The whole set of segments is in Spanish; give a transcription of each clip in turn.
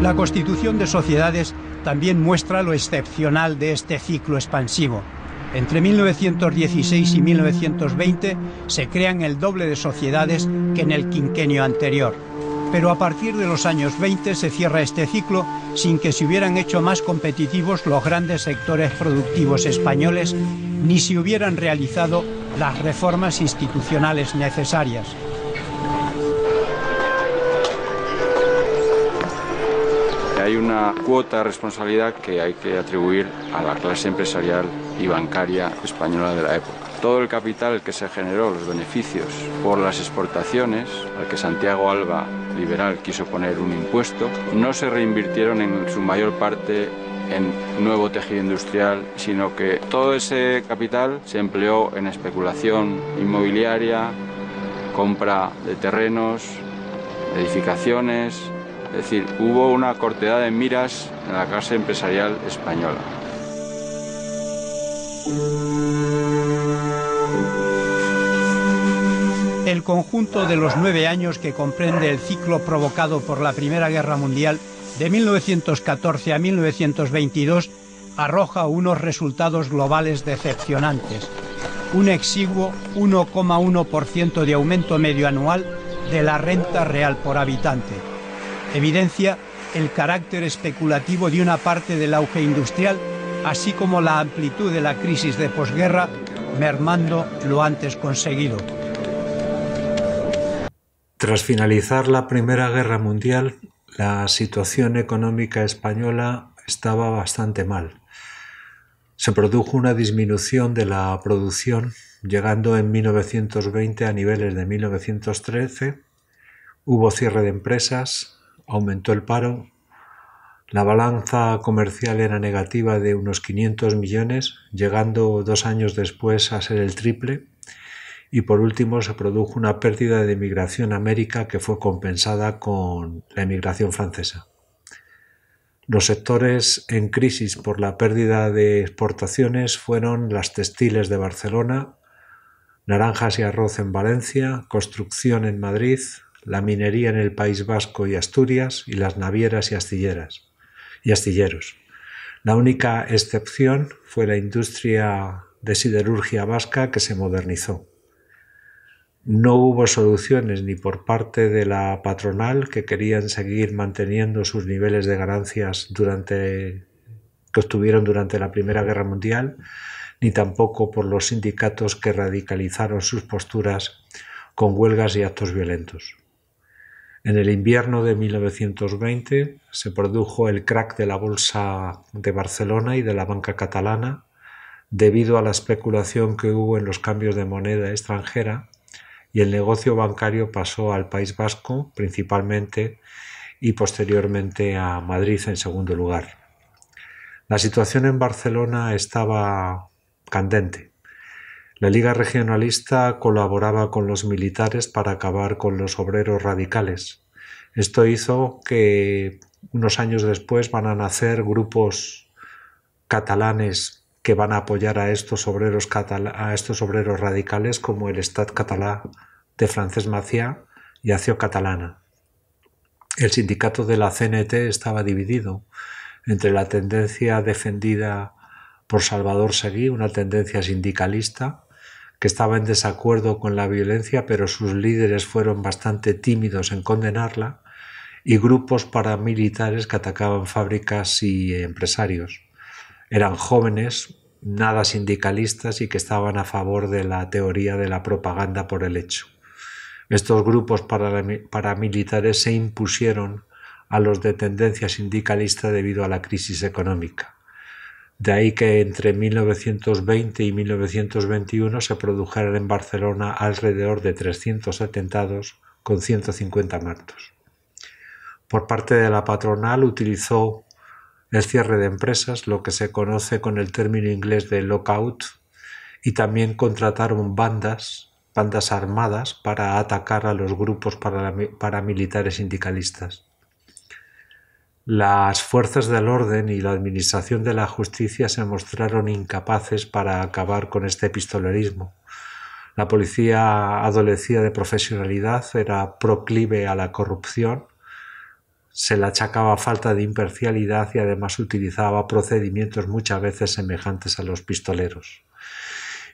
La constitución de sociedades también muestra lo excepcional de este ciclo expansivo. Entre 1916 y 1920 se crean el doble de sociedades que en el quinquenio anterior. Pero a partir de los años 20 se cierra este ciclo sin que se hubieran hecho más competitivos los grandes sectores productivos españoles ni se hubieran realizado las reformas institucionales necesarias. hay una cuota de responsabilidad que hay que atribuir a la clase empresarial y bancaria española de la época. Todo el capital que se generó, los beneficios por las exportaciones, al que Santiago Alba liberal quiso poner un impuesto, no se reinvirtieron en su mayor parte en nuevo tejido industrial, sino que todo ese capital se empleó en especulación inmobiliaria, compra de terrenos, edificaciones, es decir, hubo una cortedad de miras en la clase empresarial española. El conjunto de los nueve años que comprende el ciclo provocado por la Primera Guerra Mundial de 1914 a 1922 arroja unos resultados globales decepcionantes. Un exiguo 1,1% de aumento medio anual de la renta real por habitante Evidencia el carácter especulativo de una parte del auge industrial, así como la amplitud de la crisis de posguerra, mermando lo antes conseguido. Tras finalizar la Primera Guerra Mundial, la situación económica española estaba bastante mal. Se produjo una disminución de la producción, llegando en 1920 a niveles de 1913, hubo cierre de empresas, aumentó el paro, la balanza comercial era negativa de unos 500 millones, llegando dos años después a ser el triple, y por último se produjo una pérdida de emigración a América que fue compensada con la emigración francesa. Los sectores en crisis por la pérdida de exportaciones fueron las textiles de Barcelona, naranjas y arroz en Valencia, construcción en Madrid, la minería en el País Vasco y Asturias y las navieras y astilleras y astilleros. La única excepción fue la industria de siderurgia vasca que se modernizó. No hubo soluciones ni por parte de la patronal que querían seguir manteniendo sus niveles de ganancias durante que obtuvieron durante la Primera Guerra Mundial, ni tampoco por los sindicatos que radicalizaron sus posturas con huelgas y actos violentos. En el invierno de 1920 se produjo el crack de la Bolsa de Barcelona y de la banca catalana debido a la especulación que hubo en los cambios de moneda extranjera y el negocio bancario pasó al País Vasco principalmente y posteriormente a Madrid en segundo lugar. La situación en Barcelona estaba candente. La Liga Regionalista colaboraba con los militares para acabar con los obreros radicales. Esto hizo que unos años después van a nacer grupos catalanes que van a apoyar a estos obreros, a estos obreros radicales como el Estat Catalá de Francés Macià y Acción Catalana. El sindicato de la CNT estaba dividido entre la tendencia defendida por Salvador Seguí, una tendencia sindicalista, que estaba en desacuerdo con la violencia, pero sus líderes fueron bastante tímidos en condenarla, y grupos paramilitares que atacaban fábricas y empresarios. Eran jóvenes, nada sindicalistas y que estaban a favor de la teoría de la propaganda por el hecho. Estos grupos paramilitares se impusieron a los de tendencia sindicalista debido a la crisis económica. De ahí que entre 1920 y 1921 se produjeran en Barcelona alrededor de 300 atentados con 150 muertos. Por parte de la patronal utilizó el cierre de empresas, lo que se conoce con el término inglés de lockout, y también contrataron bandas, bandas armadas para atacar a los grupos paramilitares sindicalistas. Las fuerzas del orden y la administración de la justicia se mostraron incapaces para acabar con este pistolerismo. La policía adolecía de profesionalidad, era proclive a la corrupción, se le achacaba falta de imparcialidad y además utilizaba procedimientos muchas veces semejantes a los pistoleros.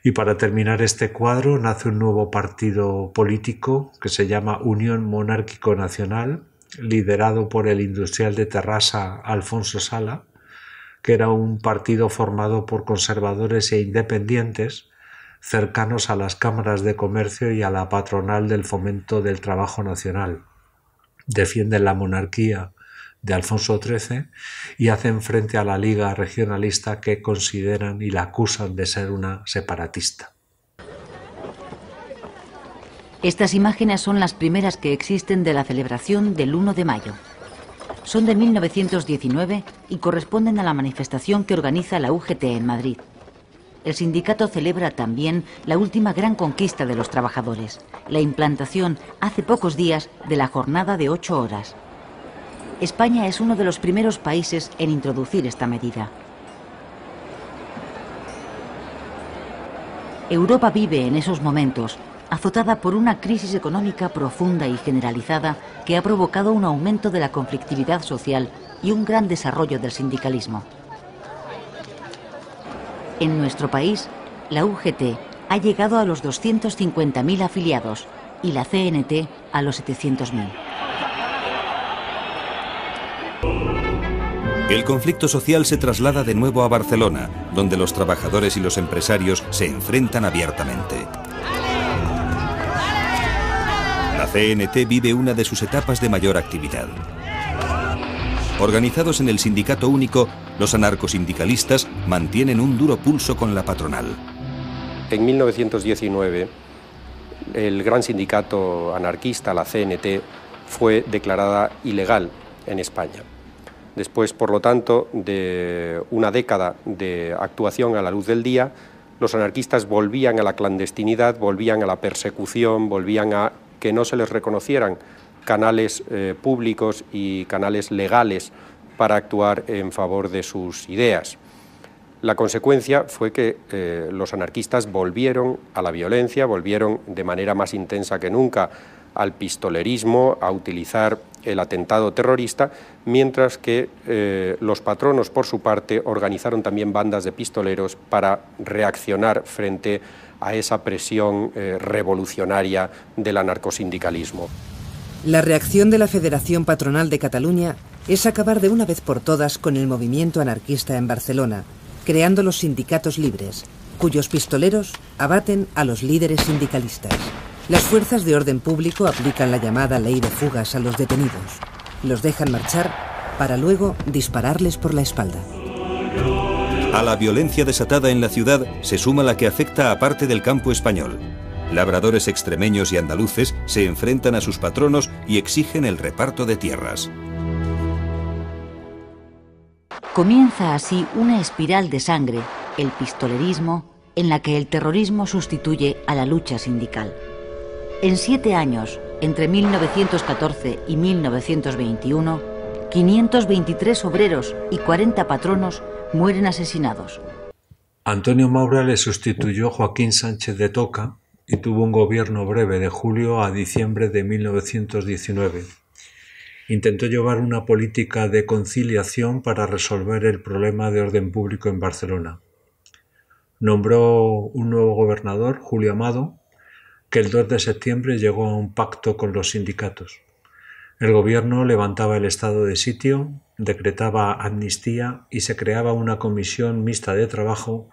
Y para terminar este cuadro nace un nuevo partido político que se llama Unión Monárquico Nacional, liderado por el industrial de Terrassa Alfonso Sala, que era un partido formado por conservadores e independientes cercanos a las cámaras de comercio y a la patronal del fomento del trabajo nacional. Defienden la monarquía de Alfonso XIII y hacen frente a la Liga Regionalista que consideran y la acusan de ser una separatista. Estas imágenes son las primeras que existen de la celebración del 1 de mayo. Son de 1919 y corresponden a la manifestación que organiza la UGT en Madrid. El sindicato celebra también la última gran conquista de los trabajadores, la implantación hace pocos días de la jornada de ocho horas. España es uno de los primeros países en introducir esta medida. Europa vive en esos momentos azotada por una crisis económica profunda y generalizada que ha provocado un aumento de la conflictividad social y un gran desarrollo del sindicalismo. En nuestro país, la UGT ha llegado a los 250.000 afiliados y la CNT a los 700.000. El conflicto social se traslada de nuevo a Barcelona, donde los trabajadores y los empresarios se enfrentan abiertamente. CNT vive una de sus etapas de mayor actividad. Organizados en el sindicato único, los anarcosindicalistas mantienen un duro pulso con la patronal. En 1919, el gran sindicato anarquista, la CNT, fue declarada ilegal en España. Después, por lo tanto, de una década de actuación a la luz del día, los anarquistas volvían a la clandestinidad, volvían a la persecución, volvían a que no se les reconocieran canales eh, públicos y canales legales para actuar en favor de sus ideas. La consecuencia fue que eh, los anarquistas volvieron a la violencia, volvieron de manera más intensa que nunca al pistolerismo, a utilizar el atentado terrorista, mientras que eh, los patronos, por su parte, organizaron también bandas de pistoleros para reaccionar frente a esa presión eh, revolucionaria del anarcosindicalismo. La reacción de la Federación Patronal de Cataluña es acabar de una vez por todas con el movimiento anarquista en Barcelona, creando los sindicatos libres, cuyos pistoleros abaten a los líderes sindicalistas. Las fuerzas de orden público aplican la llamada ley de fugas a los detenidos. Los dejan marchar para luego dispararles por la espalda. A la violencia desatada en la ciudad se suma la que afecta a parte del campo español. Labradores extremeños y andaluces se enfrentan a sus patronos y exigen el reparto de tierras. Comienza así una espiral de sangre, el pistolerismo, en la que el terrorismo sustituye a la lucha sindical. En siete años, entre 1914 y 1921, 523 obreros y 40 patronos mueren asesinados. Antonio Maura le sustituyó Joaquín Sánchez de Toca y tuvo un gobierno breve de julio a diciembre de 1919. Intentó llevar una política de conciliación para resolver el problema de orden público en Barcelona. Nombró un nuevo gobernador, Julio Amado, que el 2 de septiembre llegó a un pacto con los sindicatos. El gobierno levantaba el estado de sitio, decretaba amnistía y se creaba una comisión mixta de trabajo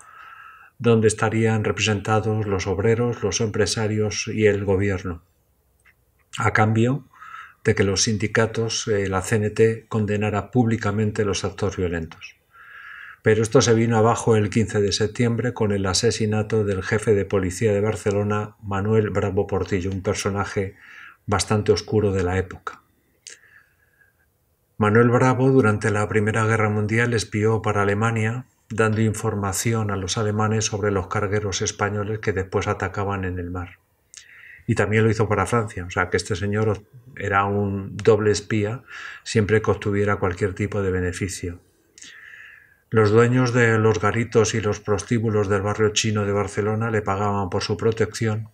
donde estarían representados los obreros, los empresarios y el gobierno. A cambio de que los sindicatos, eh, la CNT, condenara públicamente los actos violentos pero esto se vino abajo el 15 de septiembre con el asesinato del jefe de policía de Barcelona, Manuel Bravo Portillo, un personaje bastante oscuro de la época. Manuel Bravo durante la Primera Guerra Mundial espió para Alemania, dando información a los alemanes sobre los cargueros españoles que después atacaban en el mar. Y también lo hizo para Francia, o sea que este señor era un doble espía siempre que obtuviera cualquier tipo de beneficio. Los dueños de los garitos y los prostíbulos del barrio chino de Barcelona le pagaban por su protección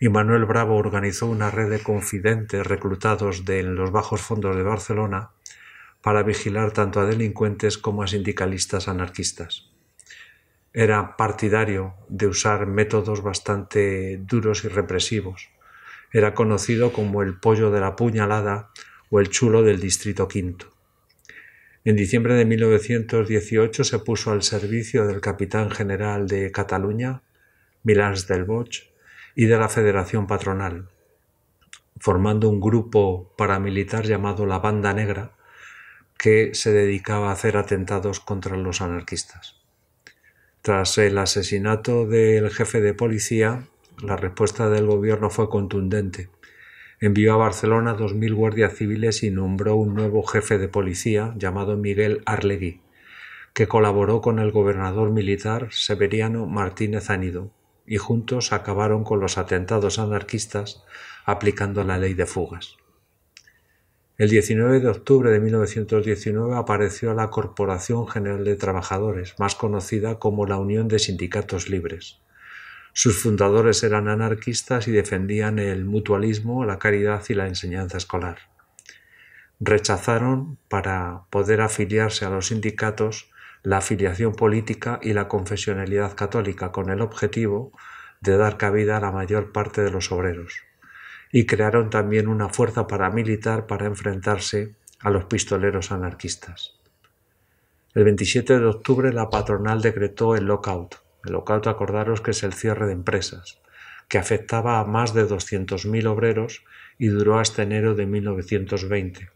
y Manuel Bravo organizó una red de confidentes reclutados de los bajos fondos de Barcelona para vigilar tanto a delincuentes como a sindicalistas anarquistas. Era partidario de usar métodos bastante duros y represivos. Era conocido como el pollo de la puñalada o el chulo del distrito quinto. En diciembre de 1918 se puso al servicio del capitán general de Cataluña, Milans del Bosch, y de la Federación Patronal, formando un grupo paramilitar llamado la Banda Negra, que se dedicaba a hacer atentados contra los anarquistas. Tras el asesinato del jefe de policía, la respuesta del gobierno fue contundente. Envió a Barcelona 2.000 guardias civiles y nombró un nuevo jefe de policía llamado Miguel Arlegui, que colaboró con el gobernador militar Severiano Martínez Anido, y juntos acabaron con los atentados anarquistas aplicando la ley de fugas. El 19 de octubre de 1919 apareció la Corporación General de Trabajadores, más conocida como la Unión de Sindicatos Libres. Sus fundadores eran anarquistas y defendían el mutualismo, la caridad y la enseñanza escolar. Rechazaron, para poder afiliarse a los sindicatos, la afiliación política y la confesionalidad católica con el objetivo de dar cabida a la mayor parte de los obreros. Y crearon también una fuerza paramilitar para enfrentarse a los pistoleros anarquistas. El 27 de octubre la patronal decretó el lockout, el lockout, acordaros que es el cierre de empresas, que afectaba a más de 200.000 obreros y duró hasta enero de 1920.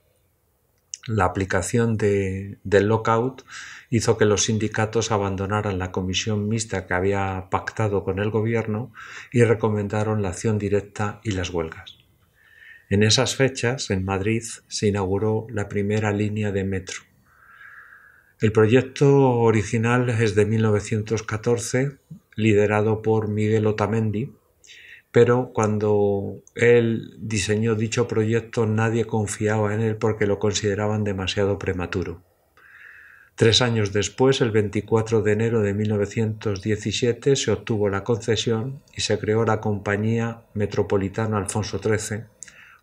La aplicación del lockout hizo que los sindicatos abandonaran la comisión mixta que había pactado con el gobierno y recomendaron la acción directa y las huelgas. En esas fechas, en Madrid, se inauguró la primera línea de metro el proyecto original es de 1914, liderado por Miguel Otamendi, pero cuando él diseñó dicho proyecto nadie confiaba en él porque lo consideraban demasiado prematuro. Tres años después, el 24 de enero de 1917, se obtuvo la concesión y se creó la compañía Metropolitana Alfonso XIII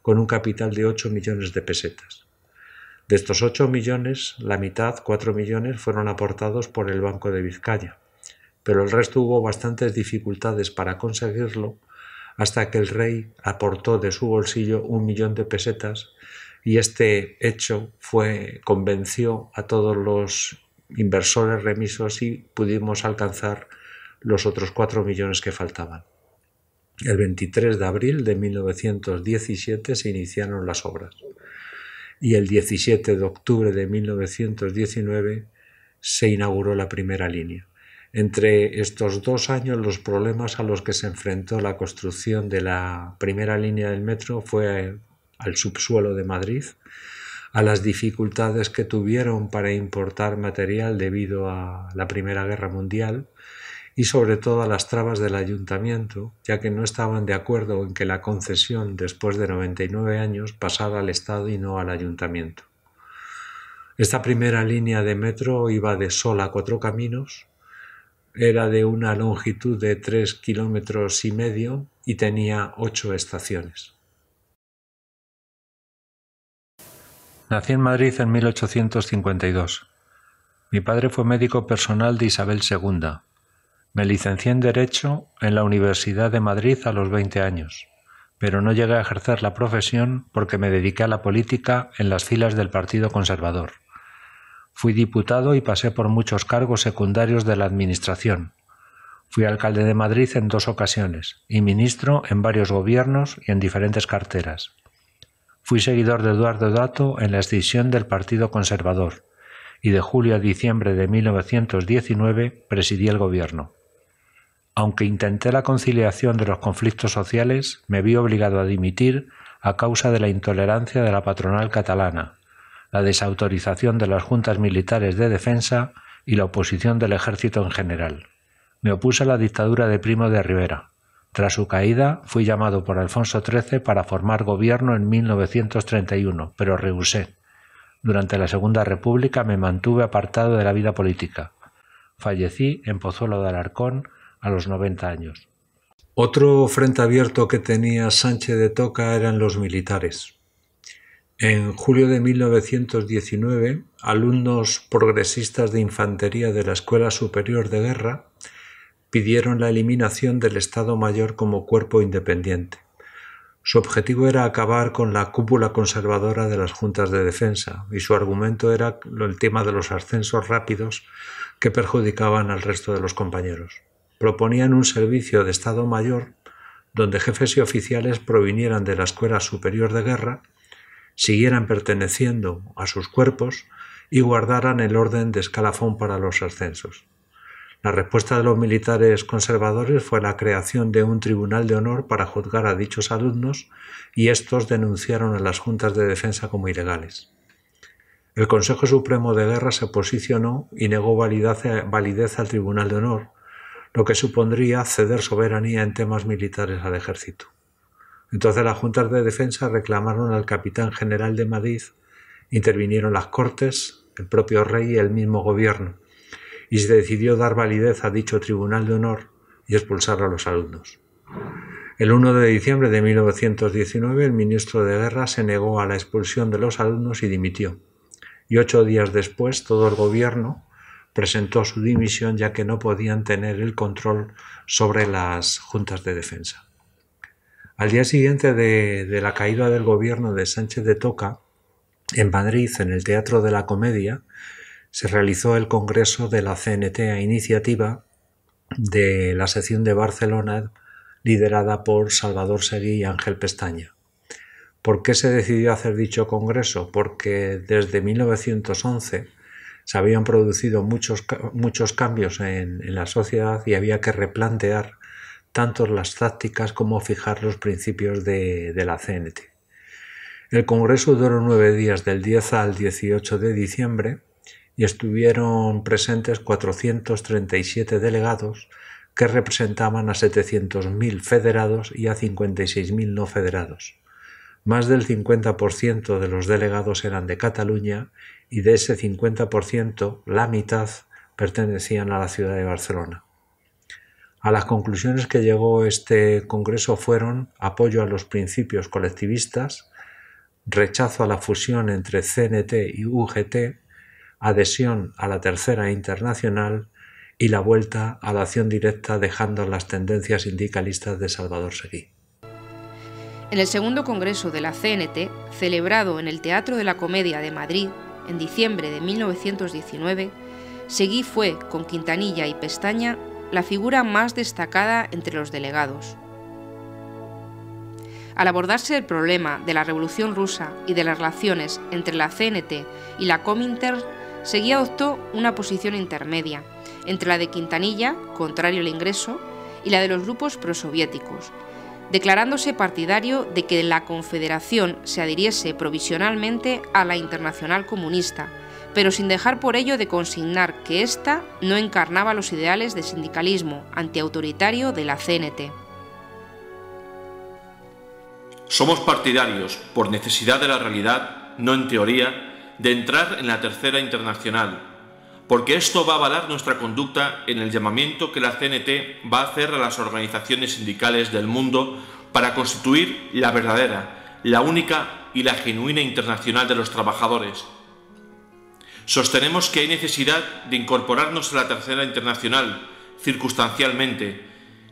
con un capital de 8 millones de pesetas. De estos 8 millones, la mitad, 4 millones, fueron aportados por el Banco de Vizcaya, pero el resto hubo bastantes dificultades para conseguirlo hasta que el rey aportó de su bolsillo un millón de pesetas y este hecho fue convenció a todos los inversores remisos y pudimos alcanzar los otros 4 millones que faltaban. El 23 de abril de 1917 se iniciaron las obras y el 17 de octubre de 1919 se inauguró la primera línea. Entre estos dos años los problemas a los que se enfrentó la construcción de la primera línea del metro fue eh, al subsuelo de Madrid, a las dificultades que tuvieron para importar material debido a la Primera Guerra Mundial, y sobre todo a las trabas del ayuntamiento, ya que no estaban de acuerdo en que la concesión después de 99 años pasara al Estado y no al ayuntamiento. Esta primera línea de metro iba de sol a cuatro caminos, era de una longitud de tres kilómetros y medio y tenía ocho estaciones. Nací en Madrid en 1852. Mi padre fue médico personal de Isabel II, me licencié en Derecho en la Universidad de Madrid a los 20 años, pero no llegué a ejercer la profesión porque me dediqué a la política en las filas del Partido Conservador. Fui diputado y pasé por muchos cargos secundarios de la Administración. Fui alcalde de Madrid en dos ocasiones y ministro en varios gobiernos y en diferentes carteras. Fui seguidor de Eduardo Dato en la escisión del Partido Conservador y de julio a diciembre de 1919 presidí el gobierno. Aunque intenté la conciliación de los conflictos sociales, me vi obligado a dimitir a causa de la intolerancia de la patronal catalana, la desautorización de las juntas militares de defensa y la oposición del ejército en general. Me opuse a la dictadura de Primo de Rivera. Tras su caída, fui llamado por Alfonso XIII para formar gobierno en 1931, pero rehusé. Durante la Segunda República me mantuve apartado de la vida política. Fallecí en Pozuelo de Alarcón a los 90 años. Otro frente abierto que tenía Sánchez de Toca eran los militares. En julio de 1919, alumnos progresistas de infantería de la Escuela Superior de Guerra pidieron la eliminación del Estado Mayor como cuerpo independiente. Su objetivo era acabar con la cúpula conservadora de las juntas de defensa y su argumento era el tema de los ascensos rápidos que perjudicaban al resto de los compañeros proponían un servicio de Estado Mayor donde jefes y oficiales provinieran de la Escuela Superior de Guerra, siguieran perteneciendo a sus cuerpos y guardaran el orden de escalafón para los ascensos. La respuesta de los militares conservadores fue la creación de un tribunal de honor para juzgar a dichos alumnos y estos denunciaron a las juntas de defensa como ilegales. El Consejo Supremo de Guerra se posicionó y negó validez, validez al Tribunal de Honor, lo que supondría ceder soberanía en temas militares al ejército. Entonces las juntas de defensa reclamaron al capitán general de Madrid, intervinieron las cortes, el propio rey y el mismo gobierno, y se decidió dar validez a dicho tribunal de honor y expulsar a los alumnos. El 1 de diciembre de 1919 el ministro de Guerra se negó a la expulsión de los alumnos y dimitió. Y ocho días después todo el gobierno, presentó su dimisión ya que no podían tener el control sobre las juntas de defensa. Al día siguiente de, la caída del gobierno de Sánchez de Toca, en Madrid, en el Teatro de la Comedia, se realizó el Congreso de la CNT a iniciativa de la sección de Barcelona liderada por Salvador Seguí y Ángel Pestaña. ¿Por qué se decidió hacer dicho Congreso? Porque desde 1911 se habían producido muchos, muchos cambios en, la sociedad y había que replantear tanto las tácticas como fijar los principios de, de, la CNT. El Congreso duró nueve días, del 10 al 18 de diciembre, y estuvieron presentes 437 delegados que representaban a 700.000 federados y a 56.000 no federados. Más del 50% de los delegados eran de Cataluña y de ese 50% la mitad pertenecían a la ciudad de Barcelona. A las conclusiones que llegó este Congreso fueron apoyo a los principios colectivistas, rechazo a la fusión entre CNT y UGT, adhesión a la Tercera Internacional y la vuelta a la acción directa dejando las tendencias sindicalistas de Salvador Seguí. En el segundo Congreso de la CNT, celebrado en el Teatro de la Comedia de Madrid, en diciembre de 1919, Seguí fue, con Quintanilla y Pestaña, la figura más destacada entre los delegados. Al abordarse el problema de la Revolución Rusa y de las relaciones entre la CNT y la Comintern, Seguí adoptó una posición intermedia entre la de Quintanilla, contrario al ingreso, y la de los grupos prosoviéticos, declarándose partidario de que la Confederación se adhiriese provisionalmente a la Internacional Comunista, pero sin dejar por ello de consignar que ésta no encarnaba los ideales de sindicalismo antiautoritario de la CNT. Somos partidarios, por necesidad de la realidad, no en teoría, de entrar en la Tercera Internacional, porque esto va a avalar nuestra conducta en el llamamiento que la CNT va a hacer a las organizaciones sindicales del mundo para constituir la verdadera, la única y la genuina internacional de los trabajadores. Sostenemos que hay necesidad de incorporarnos a la tercera internacional, circunstancialmente,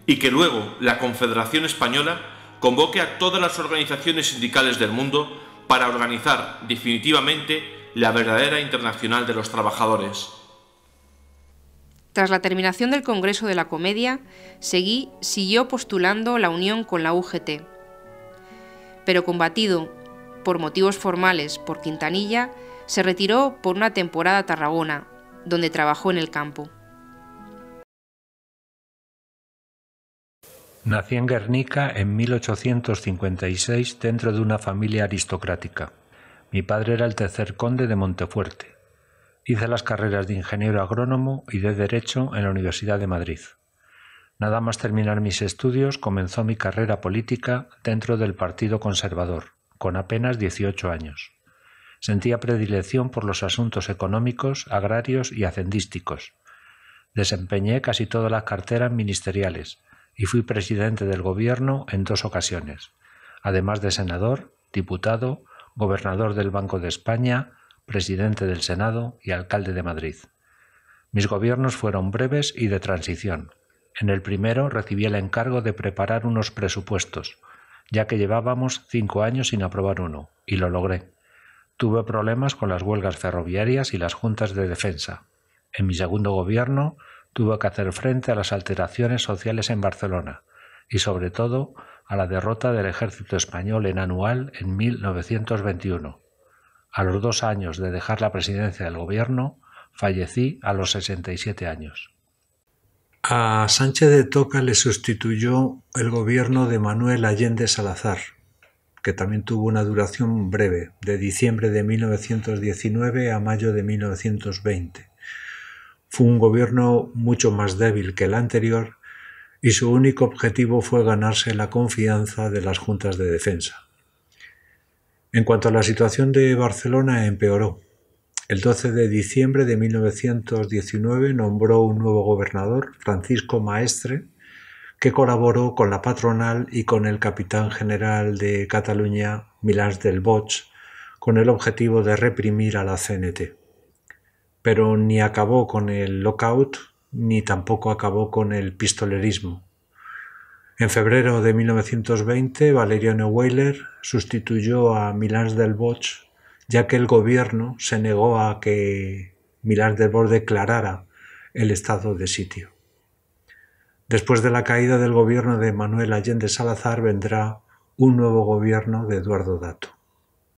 y que luego la Confederación Española convoque a todas las organizaciones sindicales del mundo para organizar definitivamente la verdadera internacional de los trabajadores. Tras la terminación del Congreso de la Comedia, Seguí siguió postulando la unión con la UGT. Pero combatido por motivos formales por Quintanilla, se retiró por una temporada a Tarragona, donde trabajó en el campo. Nací en Guernica en 1856 dentro de una familia aristocrática. Mi padre era el tercer conde de Montefuerte Hice las carreras de ingeniero agrónomo y de derecho en la Universidad de Madrid. Nada más terminar mis estudios comenzó mi carrera política dentro del Partido Conservador, con apenas 18 años. Sentía predilección por los asuntos económicos, agrarios y hacendísticos. Desempeñé casi todas las carteras ministeriales y fui presidente del gobierno en dos ocasiones, además de senador, diputado, gobernador del Banco de España, presidente del Senado y alcalde de Madrid. Mis gobiernos fueron breves y de transición. En el primero recibí el encargo de preparar unos presupuestos, ya que llevábamos cinco años sin aprobar uno, y lo logré. Tuve problemas con las huelgas ferroviarias y las juntas de defensa. En mi segundo gobierno tuve que hacer frente a las alteraciones sociales en Barcelona y sobre todo a la derrota del ejército español en anual en 1921 a los dos años de dejar la presidencia del gobierno, fallecí a los 67 años. A Sánchez de Toca le sustituyó el gobierno de Manuel Allende Salazar, que también tuvo una duración breve, de diciembre de 1919 a mayo de 1920. Fue un gobierno mucho más débil que el anterior y su único objetivo fue ganarse la confianza de las juntas de defensa. En cuanto a la situación de Barcelona, empeoró. El 12 de diciembre de 1919 nombró un nuevo gobernador, Francisco Maestre, que colaboró con la patronal y con el capitán general de Cataluña, Milán del Bosch, con el objetivo de reprimir a la CNT. Pero ni acabó con el lockout, ni tampoco acabó con el pistolerismo. En febrero de 1920, Valeriano Weiler sustituyó a Milán del Bosch, ya que el gobierno se negó a que Milán del Bosch declarara el estado de sitio. Después de la caída del gobierno de Manuel Allende Salazar vendrá un nuevo gobierno de Eduardo Dato.